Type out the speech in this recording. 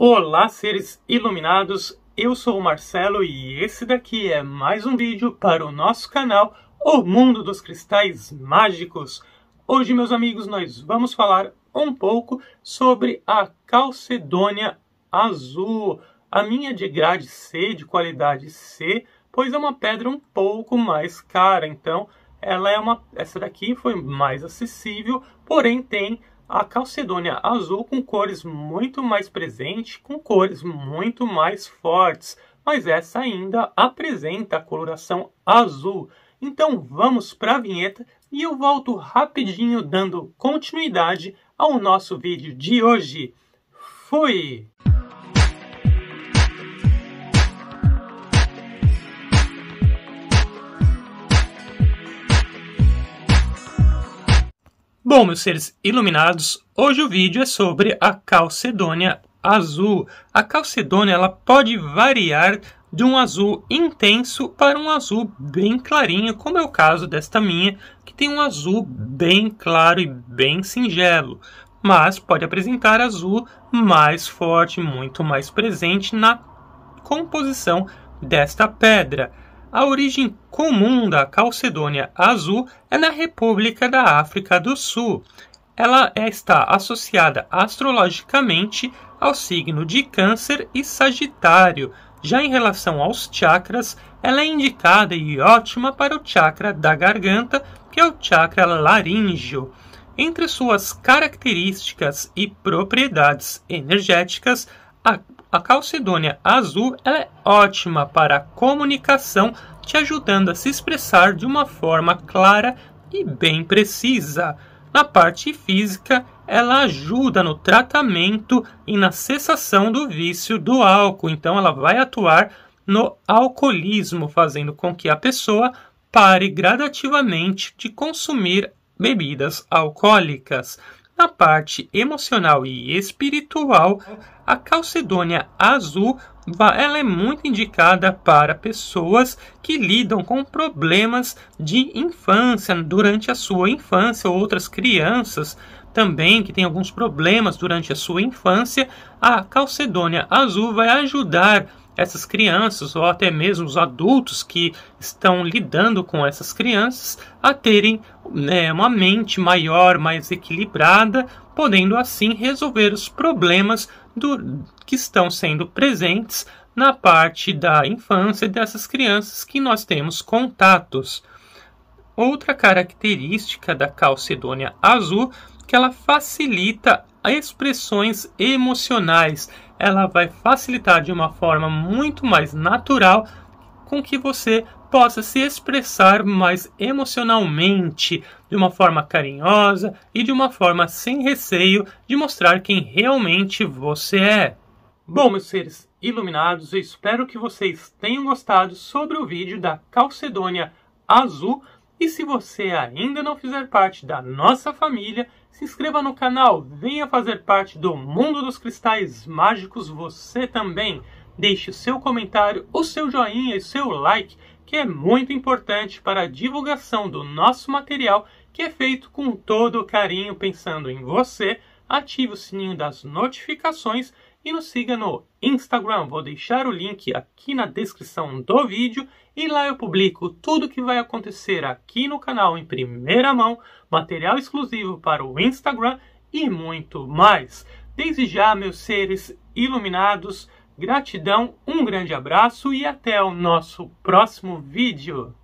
Olá, seres iluminados! Eu sou o Marcelo e esse daqui é mais um vídeo para o nosso canal O Mundo dos Cristais Mágicos. Hoje, meus amigos, nós vamos falar um pouco sobre a Calcedônia Azul, a minha é de grade C, de qualidade C, pois é uma pedra um pouco mais cara, então ela é uma essa daqui foi mais acessível, porém tem a calcedônia azul com cores muito mais presentes, com cores muito mais fortes, mas essa ainda apresenta a coloração azul. Então vamos para a vinheta e eu volto rapidinho dando continuidade ao nosso vídeo de hoje. Fui! Bom, meus seres iluminados, hoje o vídeo é sobre a calcedônia azul. A calcedônia ela pode variar de um azul intenso para um azul bem clarinho, como é o caso desta minha, que tem um azul bem claro e bem singelo, mas pode apresentar azul mais forte, muito mais presente na composição desta pedra. A origem comum da Calcedônia azul é na República da África do Sul. Ela é, está associada astrologicamente ao signo de Câncer e Sagitário. Já em relação aos chakras, ela é indicada e ótima para o chakra da garganta, que é o chakra laríngeo. Entre suas características e propriedades energéticas, a a calcedônia azul é ótima para a comunicação, te ajudando a se expressar de uma forma clara e bem precisa. Na parte física, ela ajuda no tratamento e na cessação do vício do álcool, então ela vai atuar no alcoolismo, fazendo com que a pessoa pare gradativamente de consumir bebidas alcoólicas. Na parte emocional e espiritual, a calcedônia azul ela é muito indicada para pessoas que lidam com problemas de infância, durante a sua infância, ou outras crianças também que tem alguns problemas durante a sua infância, a Calcedônia Azul vai ajudar essas crianças ou até mesmo os adultos que estão lidando com essas crianças a terem né, uma mente maior, mais equilibrada, podendo assim resolver os problemas do, que estão sendo presentes na parte da infância dessas crianças que nós temos contatos. Outra característica da calcedônia azul que ela facilita expressões emocionais. Ela vai facilitar de uma forma muito mais natural com que você possa se expressar mais emocionalmente, de uma forma carinhosa e de uma forma sem receio de mostrar quem realmente você é. Bom, meus seres iluminados, eu espero que vocês tenham gostado sobre o vídeo da Calcedônia Azul e se você ainda não fizer parte da nossa família, se inscreva no canal, venha fazer parte do mundo dos cristais mágicos você também. Deixe o seu comentário, o seu joinha e o seu like, que é muito importante para a divulgação do nosso material que é feito com todo carinho pensando em você ative o sininho das notificações e nos siga no Instagram. Vou deixar o link aqui na descrição do vídeo e lá eu publico tudo o que vai acontecer aqui no canal em primeira mão, material exclusivo para o Instagram e muito mais. Desde já, meus seres iluminados, gratidão, um grande abraço e até o nosso próximo vídeo.